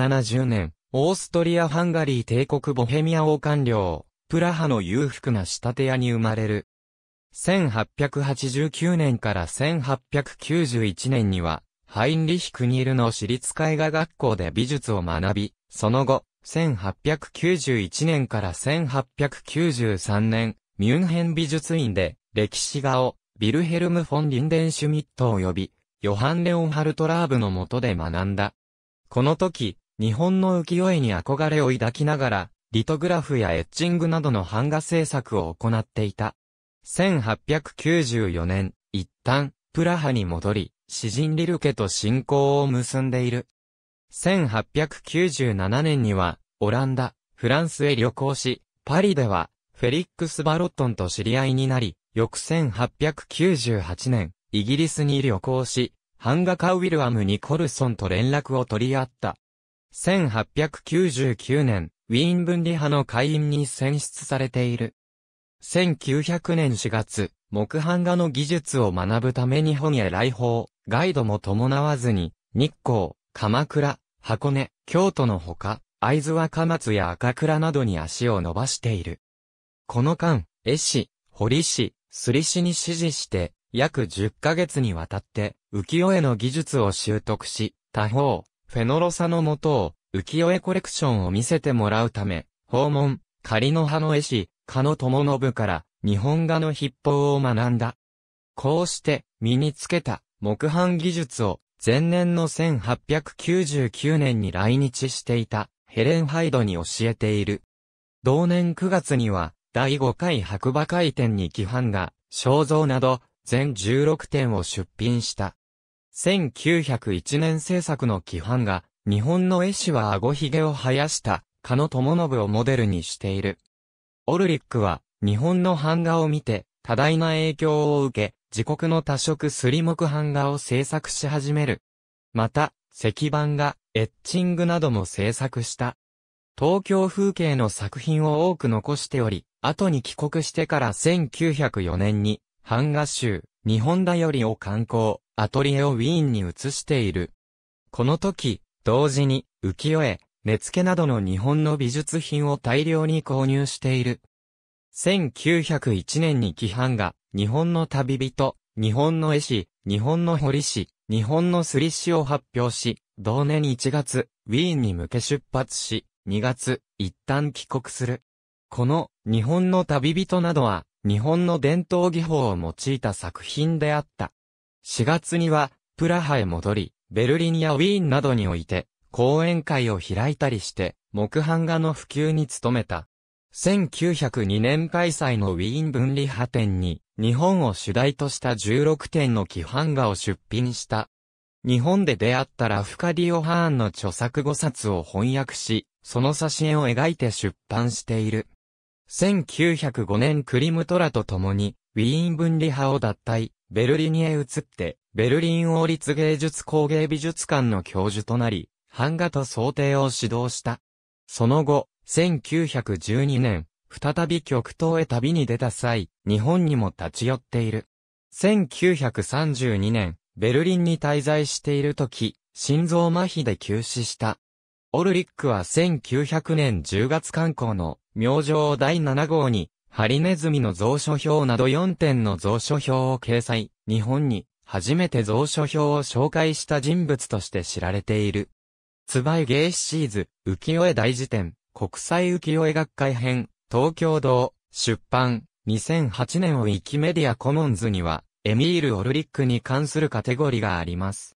1 8 7 0年、オーストリア・ハンガリー帝国ボヘミア王官領、プラハの裕福な仕立て屋に生まれる。1889年から1891年には、ハインリヒ・クニールの私立絵画学校で美術を学び、その後、1891年から1893年、ミュンヘン美術院で歴史画をビルヘルム・フォン・リンデンシュミット及び、ヨハン・レオンハルト・ラーブの下で学んだ。この時、日本の浮世絵に憧れを抱きながら、リトグラフやエッチングなどの版画制作を行っていた。1894年、一旦、プラハに戻り、詩人リルケと信仰を結んでいる。1897年には、オランダ、フランスへ旅行し、パリでは、フェリックス・バロットンと知り合いになり、翌1898年、イギリスに旅行し、版画家ウィルアム・ニコルソンと連絡を取り合った。1899年、ウィーン分離派の会員に選出されている。1900年4月、木版画の技術を学ぶために本へ来訪、ガイドも伴わずに、日光、鎌倉、箱根、京都のほか、会津若松や赤倉などに足を伸ばしている。この間、絵師、堀師、り師に指示して、約10ヶ月にわたって、浮世絵の技術を習得し、他方、フェノロサの元を、浮世絵コレクションを見せてもらうため、訪問、仮の葉の絵師、加野智信から、日本画の筆法を学んだ。こうして、身につけた、木版技術を、前年の1899年に来日していた、ヘレン・ハイドに教えている。同年9月には、第5回白馬会展に規範が、肖像など、全16点を出品した。1901年制作の規範が、日本の絵師は顎ひげを生やした、加野智信をモデルにしている。オルリックは、日本の版画を見て、多大な影響を受け、自国の多色すり木版画を制作し始める。また、石版画、エッチングなども制作した。東京風景の作品を多く残しており、後に帰国してから1904年に、版画集、日本だよりを観光、アトリエをウィーンに移している。この時、同時に、浮世絵、根付などの日本の美術品を大量に購入している。1901年に規範が、日本の旅人、日本の絵師、日本の彫り師、日本のすり師を発表し、同年1月、ウィーンに向け出発し、2月、一旦帰国する。この、日本の旅人などは、日本の伝統技法を用いた作品であった。4月には、プラハへ戻り、ベルリンやウィーンなどにおいて、講演会を開いたりして、木版画の普及に努めた。1902年開催のウィーン分離派展に、日本を主題とした16点の基版画を出品した。日本で出会ったラフカディオ・ハーンの著作5冊を翻訳し、その挿絵を描いて出版している。1905年クリムトラと共に、ウィーン分離派を脱退、ベルリンへ移って、ベルリン王立芸術工芸美術館の教授となり、版画と想定を指導した。その後、1912年、再び極東へ旅に出た際、日本にも立ち寄っている。1932年、ベルリンに滞在している時、心臓麻痺で急死した。オルリックは1900年10月刊行の明星第7号に、ハリネズミの蔵書表など4点の蔵書表を掲載、日本に初めて蔵書表を紹介した人物として知られている。つばいイシーズ、浮世絵大辞典、国際浮世絵学会編、東京堂、出版、2008年ウィキメディアコモンズには、エミール・オルリックに関するカテゴリがあります。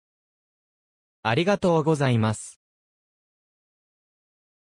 ありがとうございます。